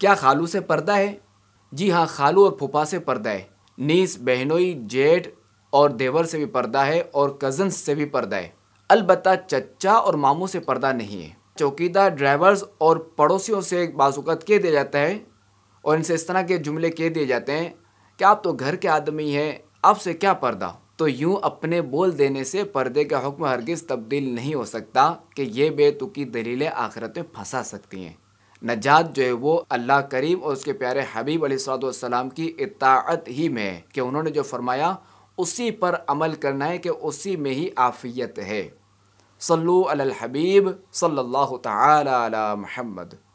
क्या खालू से पर्दा है जी हाँ खालू और फूफा से पर्दा है नीस बहनोई जेठ और देवर से भी पर्दा है और कज़न्स से भी पर्दा है अलबत् चचा और मामू से पर्दा नहीं है चौकीदार ड्राइवर्स और पड़ोसियों से बाजुकत कह दिया जाता है और इनसे इस तरह के जुमले कह दिए जाते हैं कि आप तो घर के आदमी हैं आपसे क्या पर्दा तो यूँ अपने बोल देने से पर्दे का हुक्म हरगिज़ तब्दील नहीं हो सकता कि ये बेतुकी दलीलें आखिरत में फंसा सकती हैं नजात जो है वो अल्लाह करीब और उसके प्यारे हबीब अलीसलाम की इतात ही में है कि उन्होंने जो फरमाया उसी पर अमल करना है कि उसी में ही आफियत है सल्लु अल हबीब सल्लल्लाहु ताला अला महमद